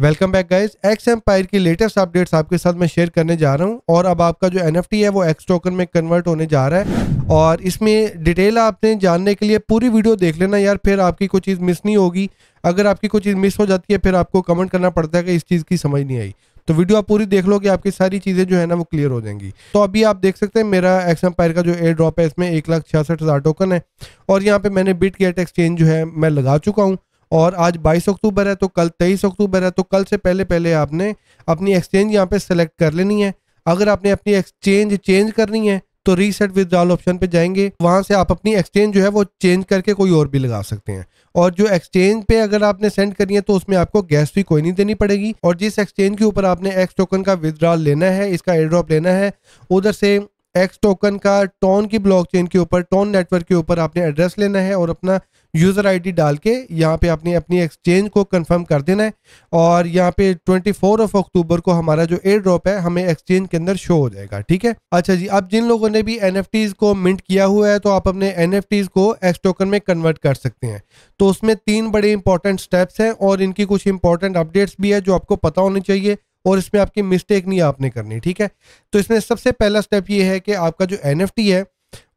welcome back guys X empire की latest updates आपके साथ मैं शेयर करने जा रहा हूँ और अब आपका जो एन है वो एक्स टोकन में कन्वर्ट होने जा रहा है और इसमें डिटेल आपने जानने के लिए पूरी वीडियो देख लेना यार फिर आपकी कोई चीज़ मिस नहीं होगी अगर आपकी कोई चीज़ मिस हो जाती है फिर आपको कमेंट करना पड़ता है कि इस चीज़ की समझ नहीं आई तो वीडियो आप पूरी देख लो कि आपकी सारी चीज़ें जो है ना वो क्लियर हो जाएंगी तो अभी आप देख सकते हैं मेरा एक्स एम्पायर का जो एयर ड्रॉप है इसमें एक लाख छियासठ हज़ार टोकन है और यहाँ पे मैंने बिट गेट एक्सचेंज जो है मैं लगा चुका हूँ और आज 22 अक्टूबर है तो कल 23 अक्टूबर है तो कल से पहले पहले आपने अपनी एक्सचेंज यहाँ पे सेलेक्ट कर लेनी है अगर आपने अपनी एक्सचेंज चेंज करनी है तो रीसेट विदड्रॉल ऑप्शन पे जाएंगे वहाँ से आप अपनी एक्सचेंज जो है वो चेंज करके कोई और भी लगा सकते हैं और जो एक्सचेंज पे अगर आपने सेंड करनी है तो उसमें आपको गैस भी कोई नहीं देनी पड़ेगी और जिस एक्सचेंज के ऊपर आपने एक्स टोकन का विदड्रॉल लेना है इसका एड्रॉप लेना है उधर से एक्स टोकन का टोन की ब्लॉकचेन के ऊपर टोन नेटवर्क के ऊपर आपने एड्रेस लेना है और अपना यूज़र आईडी डाल के यहाँ पे अपनी अपनी एक्सचेंज को कंफर्म कर देना है और यहाँ पे 24 ऑफ अक्टूबर को हमारा जो एयर ड्रॉप है हमें एक्सचेंज के अंदर शो हो जाएगा ठीक है अच्छा जी अब जिन लोगों ने भी एन को मिंट किया हुआ है तो आप अपने एन को एक्स टोकन में कन्वर्ट कर सकते हैं तो उसमें तीन बड़े इंपॉर्टेंट स्टेप्स हैं और इनकी कुछ इंपॉर्टेंट अपडेट्स भी है जो आपको पता होनी चाहिए और इसमें आपकी मिस्टेक नहीं आपने करनी ठीक है तो इसमें सबसे पहला स्टेप ये है कि आपका जो एन है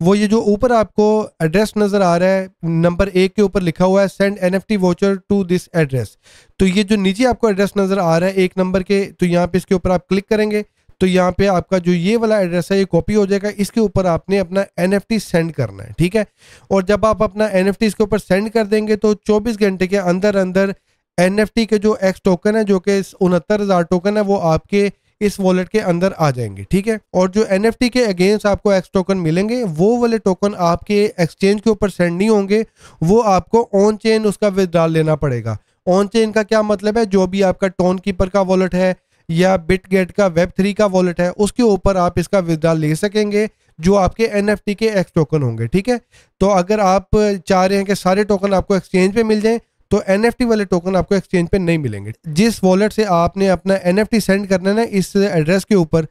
वो ये जो ऊपर आपको एड्रेस नज़र आ रहा है नंबर एक के ऊपर लिखा हुआ है send N F T voucher to this address तो ये जो नीचे आपको एड्रेस नज़र आ रहा है एक नंबर के तो यहाँ पे इसके ऊपर आप क्लिक करेंगे तो यहाँ पे आपका जो ये वाला एड्रेस है ये कॉपी हो जाएगा इसके ऊपर आपने अपना एन सेंड करना है ठीक है और जब आप अपना एन इसके ऊपर सेंड कर देंगे तो चौबीस घंटे के अंदर अंदर एन के जो एक्स टोकन है जो कि उनहत्तर हज़ार टोकन है वो आपके इस वॉलेट के अंदर आ जाएंगे ठीक है और जो एन के अगेंस्ट आपको एक्स टोकन मिलेंगे वो वाले टोकन आपके एक्सचेंज के ऊपर सेंड नहीं होंगे वो आपको ऑन चेन उसका विदड्रॉल लेना पड़ेगा ऑन चेन का क्या मतलब है जो भी आपका टोन कीपर का वॉलेट है या गेट का वेब थ्री का वॉलेट है उसके ऊपर आप इसका विदड्रॉल ले सकेंगे जो आपके एन के एक्स टोकन होंगे ठीक है तो अगर आप चाह रहे हैं कि सारे टोकन आपको एक्सचेंज पे मिल जाएं तो एन वाले टोकन आपको एक्सचेंज पे नहीं मिलेंगे जिस वॉलेट से आपने अपना एन सेंड करना है ना इस एड्रेस के ऊपर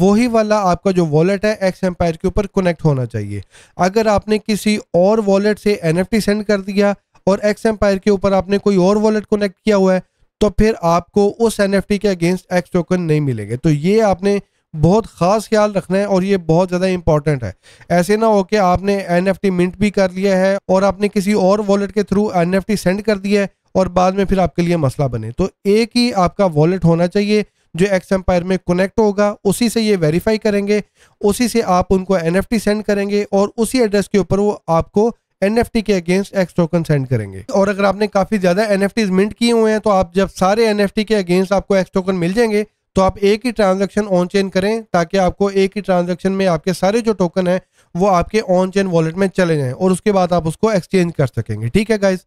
वही वाला आपका जो वॉलेट है एक्स एम्पायर के ऊपर कनेक्ट होना चाहिए अगर आपने किसी और वॉलेट से एन सेंड कर दिया और एक्स एम्पायर के ऊपर आपने कोई और वॉलेट कनेक्ट किया हुआ है तो फिर आपको उस एन के अगेंस्ट एक्स टोकन नहीं मिलेंगे तो ये आपने बहुत ख़ास ख्याल रखना है और ये बहुत ज़्यादा इंपॉर्टेंट है ऐसे ना हो कि आपने एन मिंट भी कर लिया है और आपने किसी और वॉलेट के थ्रू एन सेंड कर दिया है और बाद में फिर आपके लिए मसला बने तो एक ही आपका वॉलेट होना चाहिए जो एक्स एम्पायर में कनेक्ट होगा उसी से ये वेरीफाई करेंगे उसी से आप उनको एन सेंड करेंगे और उसी एड्रेस के ऊपर वो आपको एन के अगेंस्ट एक्स टोकन सेंड करेंगे और अगर आपने काफ़ी ज़्यादा एन मिंट किए हुए हैं तो आप जब सारे एन के अगेंस्ट आपको एक्स टोकन मिल जाएंगे तो आप एक ही ट्रांजेक्शन ऑन चेन करें ताकि आपको एक ही ट्रांजेक्शन में आपके सारे जो टोकन है वो आपके ऑन चेन वॉलेट में चले जाएं और उसके बाद आप उसको एक्सचेंज कर सकेंगे ठीक है गाइस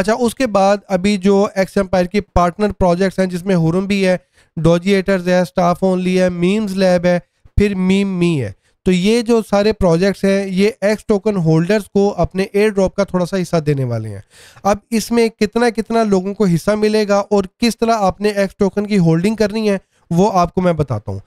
अच्छा उसके बाद अभी जो एक्स एम्पायर की पार्टनर प्रोजेक्ट्स हैं जिसमें हुरम भी है डोजिएटर्स है स्टाफ ओनली है मीम्स लैब है फिर मीम मी है तो ये जो सारे प्रोजेक्ट्स हैं ये एक्स टोकन होल्डर्स को अपने एयर ड्रॉप का थोड़ा सा हिस्सा देने वाले हैं अब इसमें कितना कितना लोगों को हिस्सा मिलेगा और किस तरह आपने एक्स टोकन की होल्डिंग करनी है वो आपको मैं बताता हूँ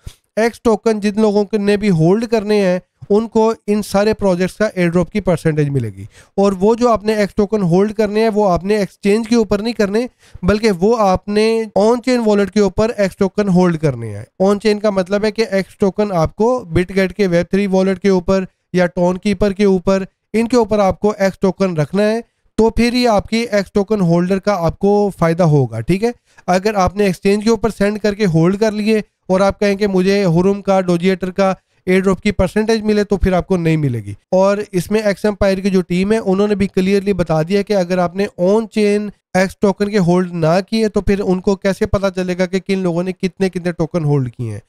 एक्स टोकन जिन लोगों के ने भी होल्ड करने हैं उनको इन सारे प्रोजेक्ट्स का एयर ड्रॉप की परसेंटेज मिलेगी और वो जो आपने एक्स टोकन होल्ड करने हैं वो आपने एक्सचेंज के ऊपर नहीं करने बल्कि वो आपने ऑन चेन वॉलेट के ऊपर एक्स टोकन होल्ड करने हैं ऑन चेन का मतलब है कि एक्स टोकन आपको बिटगेट के वेब थ्री वॉलेट के ऊपर या टोन कीपर के ऊपर इनके ऊपर आपको एक्स टोकन रखना है तो फिर ये आपके एक्स टोकन होल्डर का आपको फ़ायदा होगा ठीक है अगर आपने एक्सचेंज के ऊपर सेंड करके होल्ड कर लिए और आप कहें कि मुझे हुरुम का डोजिएटर का एयर ड्रॉप की परसेंटेज मिले तो फिर आपको नहीं मिलेगी और इसमें एक्स एम्पायर की जो टीम है उन्होंने भी क्लियरली बता दिया कि अगर आपने ऑन चेन एक्स टोकन के होल्ड ना किए तो फिर उनको कैसे पता चलेगा कि किन लोगों ने कितने कितने टोकन होल्ड किए हैं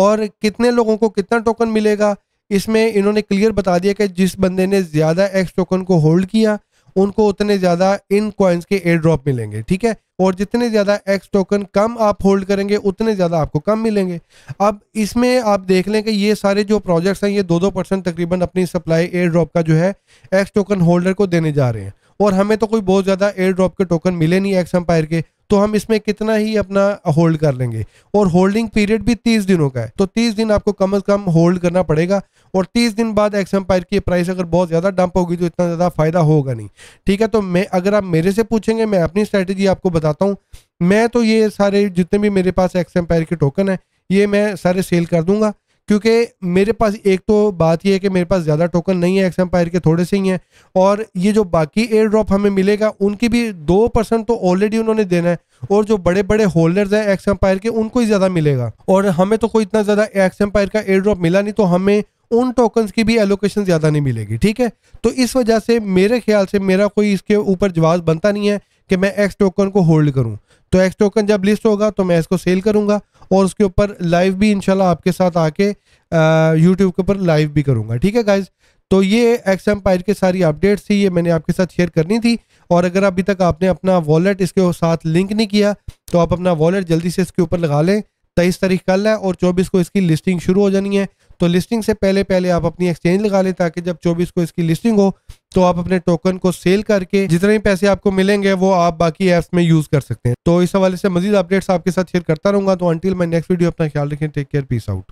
और कितने लोगों को कितना टोकन मिलेगा इसमें इन्होंने क्लियर बता दिया कि जिस बंदे ने ज़्यादा एक्स टोकन को होल्ड किया उनको उतने ज़्यादा इन कॉइन्स के एयर ड्रॉप मिलेंगे ठीक है और जितने ज़्यादा एक्स टोकन कम आप होल्ड करेंगे उतने ज़्यादा आपको कम मिलेंगे अब इसमें आप देख लें कि ये सारे जो प्रोजेक्ट्स हैं ये दो दो परसेंट तकरीबन अपनी सप्लाई एयर ड्रॉप का जो है एक्स टोकन होल्डर को देने जा रहे हैं और हमें तो कोई बहुत ज़्यादा एयर ड्रॉप के टोकन मिले नहीं एक्स एम्पायर के तो हम इसमें कितना ही अपना होल्ड कर लेंगे और होल्डिंग पीरियड भी तीस दिनों का है तो तीस दिन आपको कम अज कम होल्ड करना पड़ेगा और तीस दिन बाद एक्स एम्पायर की प्राइस अगर बहुत ज़्यादा डंप होगी तो इतना ज़्यादा फायदा होगा नहीं ठीक है तो मैं अगर आप मेरे से पूछेंगे मैं अपनी स्ट्रैटेजी आपको बताता हूँ मैं तो ये सारे जितने भी मेरे पास एक्स एम्पायर के टोकन है ये मैं सारे सेल कर दूंगा क्योंकि मेरे पास एक तो बात यह है कि मेरे पास ज़्यादा टोकन नहीं है एक्स एम्पायर के थोड़े से ही हैं और ये जो बाकी एयर ड्रॉप हमें मिलेगा उनकी भी दो परसेंट तो ऑलरेडी उन्होंने देना है और जो बड़े बड़े होल्डर्स हैं एक्स एम्पायर के उनको ही ज़्यादा मिलेगा और हमें तो कोई इतना ज़्यादा एक्स एम्पायर का एयर ड्रॉप मिला नहीं तो हमें उन टोकन्स की भी एलोकेशन ज़्यादा नहीं मिलेगी ठीक है तो इस वजह से मेरे ख्याल से मेरा कोई इसके ऊपर जवाब बनता नहीं है कि मैं एक्स टोकन को होल्ड करूँ तो एक्स टोकन जब लिस्ट होगा तो मैं इसको सेल करूंगा और उसके ऊपर लाइव भी इनशाला आपके साथ आके यूट्यूब के ऊपर लाइव भी करूंगा ठीक है गाइज तो ये एक्स एम्पायर के सारी अपडेट्स थी ये मैंने आपके साथ शेयर करनी थी और अगर अभी तक आपने अपना वॉलेट इसके साथ लिंक नहीं किया तो आप अपना वॉलेट जल्दी से इसके ऊपर लगा लें तेईस तारीख कल है और चौबीस को इसकी लिस्टिंग शुरू हो जानी है तो लिस्टिंग से पहले पहले आप अपनी एक्सचेंज लगा लें ताकि जब चौबीस को इसकी लिस्टिंग हो तो आप अपने टोकन को सेल करके जितने पैसे आपको मिलेंगे वो आप बाकी एप्स में यूज कर सकते हैं तो इस हवाले से मजीद अपडेट्स आपके साथ शेयर करता रहूंगा तो अंटिल मैं नेक्स्ट वीडियो अपना ख्याल रखें टेक केयर पीस आउट